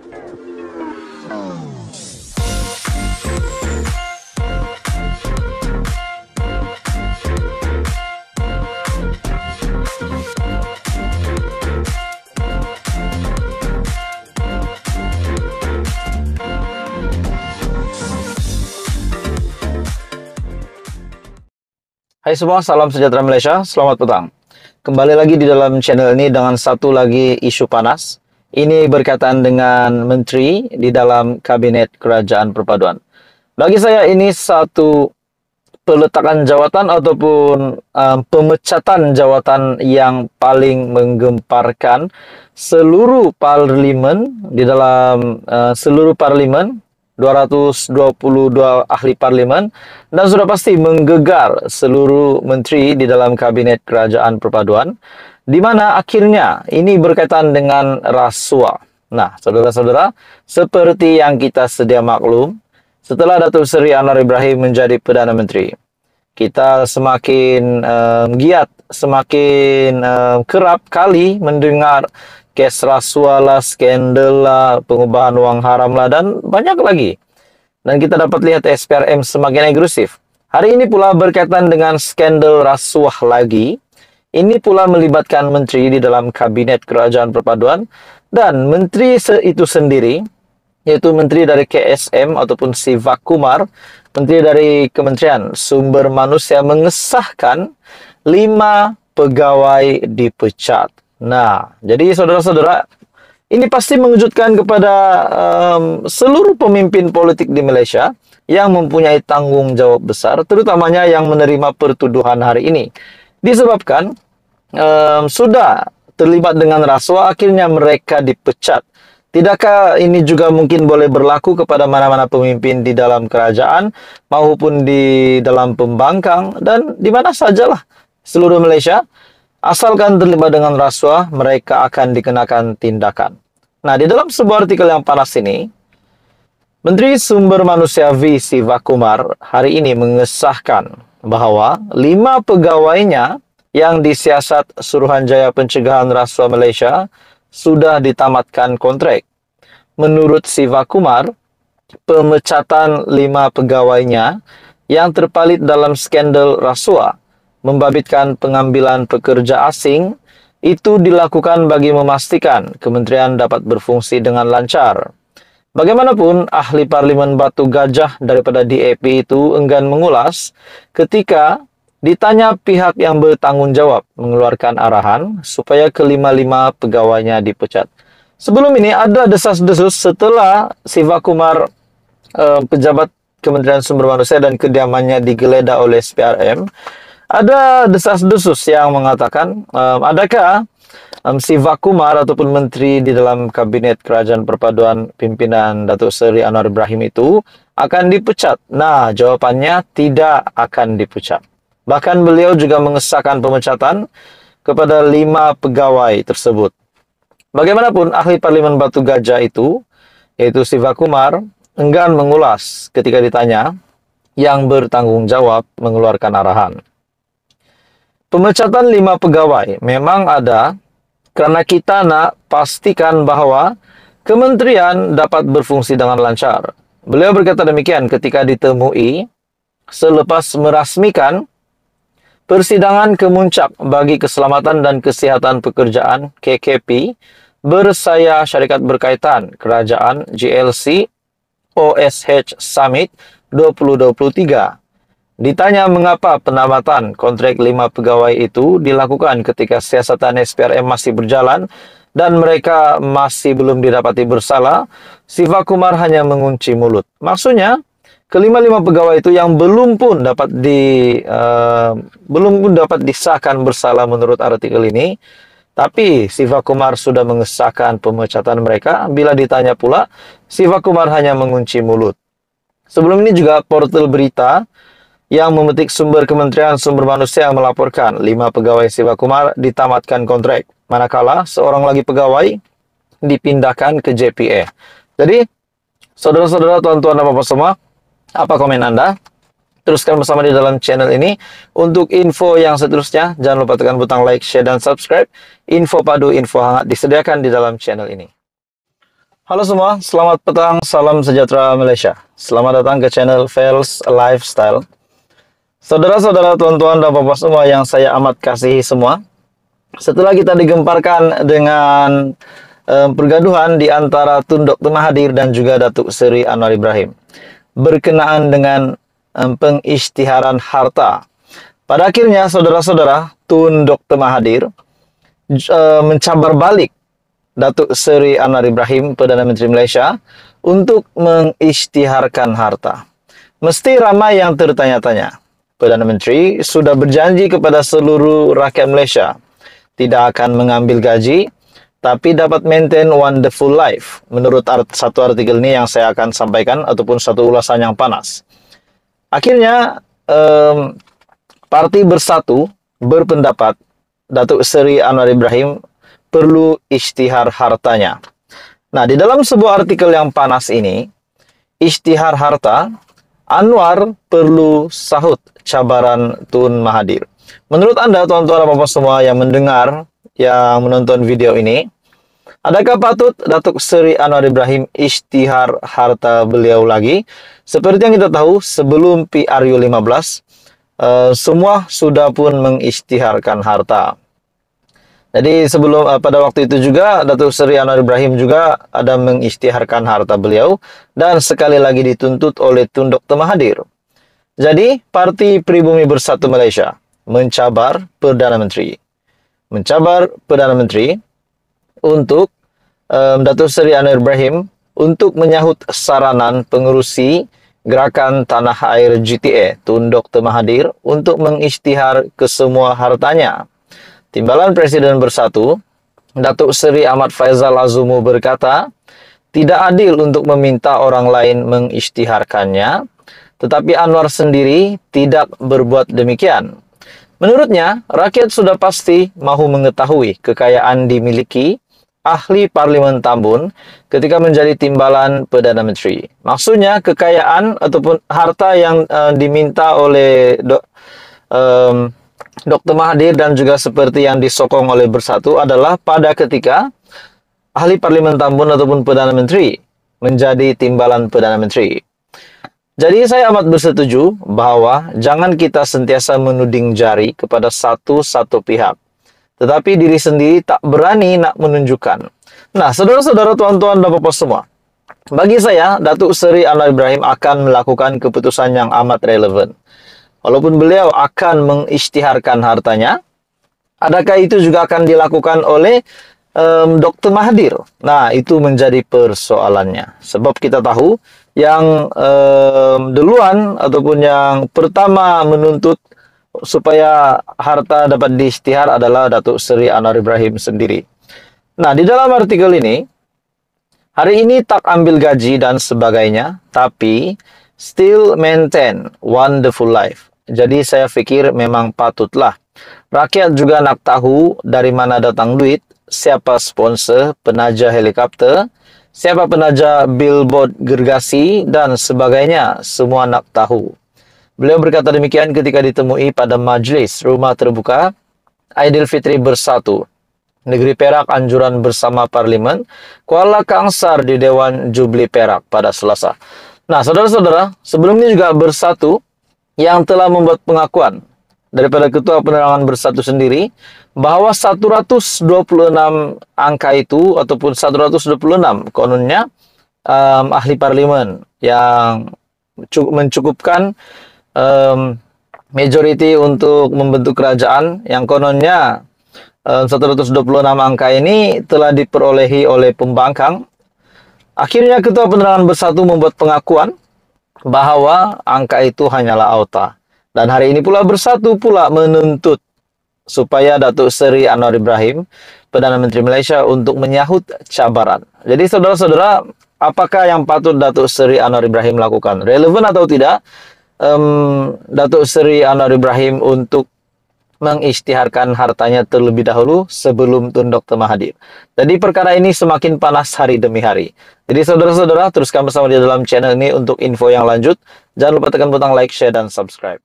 Hai semua, salam sejahtera Malaysia, selamat petang. Kembali lagi di dalam channel ini dengan satu lagi isu panas. Ini berkaitan dengan menteri di dalam kabinet kerajaan perpaduan. Bagi saya ini satu peletakan jawatan ataupun um, pemecatan jawatan yang paling menggemparkan seluruh parlemen di dalam uh, seluruh parlemen 222 ahli parlimen dan sudah pasti menggegar seluruh menteri di dalam kabinet kerajaan perpaduan di mana akhirnya ini berkaitan dengan rasuah. Nah, saudara-saudara, seperti yang kita sedia maklum, setelah Datuk Seri Anwar Ibrahim menjadi Perdana Menteri, kita semakin um, eh, giat, semakin um, kerap kali mendengar kes rasuah lah, skandal lah, pengubahan uang haram lah, dan banyak lagi. Dan kita dapat lihat SPRM semakin agresif. Hari ini pula berkaitan dengan skandal rasuah lagi. Ini pula melibatkan menteri di dalam kabinet kerajaan perpaduan dan menteri itu sendiri yaitu menteri dari KSM ataupun Sivak Kumar, menteri dari Kementerian Sumber Manusia mengesahkan lima pegawai dipecat. Nah, jadi saudara-saudara, ini pasti mengejutkan kepada um, seluruh pemimpin politik di Malaysia yang mempunyai tanggung jawab besar, terutamanya yang menerima pertuduhan hari ini. Disebabkan um, sudah terlibat dengan rasuah, akhirnya mereka dipecat. Tidakkah ini juga mungkin boleh berlaku kepada mana-mana pemimpin di dalam kerajaan maupun di dalam pembangkang dan di mana sajalah seluruh Malaysia? Asalkan terlibat dengan rasuah, mereka akan dikenakan tindakan. Nah, di dalam sebuah artikel yang panas ini, Menteri Sumber Manusia V. Sivakumar hari ini mengesahkan bahwa lima pegawainya yang disiasat Suruhanjaya Pencegahan Rasuah Malaysia sudah ditamatkan kontrak. Menurut Sivakumar, pemecatan lima pegawainya yang terpalit dalam skandal rasuah membabitkan pengambilan pekerja asing itu dilakukan bagi memastikan kementerian dapat berfungsi dengan lancar. Bagaimanapun, ahli parlimen Batu Gajah daripada DAP itu enggan mengulas ketika ditanya pihak yang bertanggung jawab mengeluarkan arahan supaya kelima-lima pegawainya dipecat. Sebelum ini ada desas-desus setelah Siva Kumar eh, pejabat Kementerian Sumber Manusia dan kediamannya digeledah oleh SPRM ada desas-desus yang mengatakan, um, adakah um, si Vakumar ataupun menteri di dalam kabinet kerajaan perpaduan pimpinan Datuk Seri Anwar Ibrahim itu akan dipecat? Nah, jawabannya tidak akan dipecat. Bahkan beliau juga mengesahkan pemecatan kepada lima pegawai tersebut. Bagaimanapun, ahli Parlimen Batu Gajah itu, yaitu Siva Kumar, enggan mengulas ketika ditanya yang bertanggung jawab mengeluarkan arahan. Pemecatan lima pegawai memang ada karena kita nak pastikan bahwa kementerian dapat berfungsi dengan lancar. Beliau berkata demikian ketika ditemui selepas merasmikan persidangan kemuncak bagi keselamatan dan kesehatan pekerjaan KKP bersaya syarikat berkaitan kerajaan GLC OSH Summit 2023 Ditanya mengapa penamatan kontrak lima pegawai itu dilakukan ketika siasatan SPRM masih berjalan dan mereka masih belum didapati bersalah, Siva Kumar hanya mengunci mulut. Maksudnya, kelima-lima pegawai itu yang belum pun dapat di uh, belum pun dapat disahkan bersalah menurut artikel ini, tapi Siva Kumar sudah mengesahkan pemecatan mereka. Bila ditanya pula, Siva Kumar hanya mengunci mulut. Sebelum ini juga portal berita yang memetik sumber Kementerian Sumber Manusia melaporkan lima pegawai Kumar ditamatkan kontrak, manakala seorang lagi pegawai dipindahkan ke JPE. Jadi, saudara-saudara, tuan-tuan, dan bapak semua, apa komen Anda? Teruskan bersama di dalam channel ini. Untuk info yang seterusnya, jangan lupa tekan butang like, share, dan subscribe. Info padu, info hangat disediakan di dalam channel ini. Halo semua, selamat petang, salam sejahtera Malaysia. Selamat datang ke channel Fails Lifestyle Saudara-saudara, tuan-tuan dan bapak semua yang saya amat kasihi semua, setelah kita digemparkan dengan eh, pergaduhan di antara Tunduk Dr. Mahathir dan juga Datuk Seri Anwar Ibrahim berkenaan dengan eh, pengisytiharan harta. Pada akhirnya, saudara-saudara, Tunduk Dr. Mahathir eh, mencabar balik Datuk Seri Anwar Ibrahim, Perdana Menteri Malaysia, untuk mengisytiharkan harta. Mesti ramai yang tertanya-tanya, Perdana Menteri sudah berjanji kepada seluruh rakyat Malaysia tidak akan mengambil gaji tapi dapat maintain wonderful life menurut art satu artikel ini yang saya akan sampaikan ataupun satu ulasan yang panas. Akhirnya um, parti bersatu berpendapat Datuk Seri Anwar Ibrahim perlu istihar hartanya. Nah, di dalam sebuah artikel yang panas ini, istihar harta, Anwar perlu sahut cabaran Tun Mahadir. Menurut Anda, tuan-tuan apa semua yang mendengar, yang menonton video ini, adakah patut Datuk Seri Anwar Ibrahim istihar harta beliau lagi? Seperti yang kita tahu, sebelum PRU 15, Uh, semua sudah pun mengistiharkan harta. Jadi sebelum uh, pada waktu itu juga Datuk Seri Anwar Ibrahim juga ada mengistiharkan harta beliau dan sekali lagi dituntut oleh Tunduk Dr. Jadi, Parti Pribumi Bersatu Malaysia mencabar Perdana Menteri. Mencabar Perdana Menteri untuk um, Datuk Seri Anwar Ibrahim untuk menyahut saranan pengurusi Gerakan Tanah Air GTA Tun Dr. Mahathir untuk mengisytihar kesemua hartanya. Timbalan Presiden Bersatu, Datuk Seri Ahmad Faizal Azumu berkata, tidak adil untuk meminta orang lain mengisytiharkannya tetapi Anwar sendiri tidak berbuat demikian. Menurutnya, rakyat sudah pasti mahu mengetahui kekayaan dimiliki ahli parlimen Tambun ketika menjadi timbalan Perdana Menteri. Maksudnya kekayaan ataupun harta yang uh, diminta oleh do, um, Dr. Mahathir dan juga seperti yang disokong oleh Bersatu adalah pada ketika ahli parlimen Tambun ataupun Perdana Menteri menjadi timbalan Perdana Menteri. Jadi saya amat bersetuju bahwa jangan kita sentiasa menuding jari kepada satu-satu pihak. Tetapi diri sendiri tak berani nak menunjukkan. Nah, saudara-saudara tuan-tuan dan bapak semua. Bagi saya, Datuk Seri Anwar Ibrahim akan melakukan keputusan yang amat relevan. Walaupun beliau akan mengisytiharkan hartanya, adakah itu juga akan dilakukan oleh um, Dr. Mahathir? Nah, itu menjadi persoalannya. Sebab kita tahu yang um, duluan ataupun yang pertama menuntut supaya harta dapat diistihar adalah Datuk Seri Anwar Ibrahim sendiri. Nah, di dalam artikel ini hari ini tak ambil gaji dan sebagainya, tapi still maintain wonderful life. Jadi saya pikir memang patutlah Rakyat juga nak tahu dari mana datang duit, siapa sponsor, penaja helikopter, Siapa penaja billboard gergasi dan sebagainya, semua nak tahu. Beliau berkata demikian ketika ditemui pada majlis rumah terbuka Aidilfitri bersatu. Negeri Perak anjuran bersama parlimen Kuala Kangsar di Dewan Jubli Perak pada Selasa. Nah, saudara-saudara, sebelumnya juga bersatu yang telah membuat pengakuan daripada ketua penerangan bersatu sendiri bahwa 126 angka itu ataupun 126 konunnya um, ahli parlimen yang mencukupkan um, majority untuk membentuk kerajaan yang kononnya um, 126 angka ini telah diperolehi oleh pembangkang akhirnya ketua penerangan bersatu membuat pengakuan bahwa angka itu hanyalah auta dan hari ini pula bersatu pula menuntut supaya Datuk Seri Anwar Ibrahim, Perdana Menteri Malaysia untuk menyahut cabaran. Jadi saudara-saudara, apakah yang patut Datuk Seri Anwar Ibrahim lakukan? Relevan atau tidak? Um, Datuk Seri Anwar Ibrahim untuk mengistiharkan hartanya terlebih dahulu sebelum Tun Dr. Mahathir. Jadi perkara ini semakin panas hari demi hari. Jadi saudara-saudara, teruskan bersama di dalam channel ini untuk info yang lanjut. Jangan lupa tekan butang like, share, dan subscribe.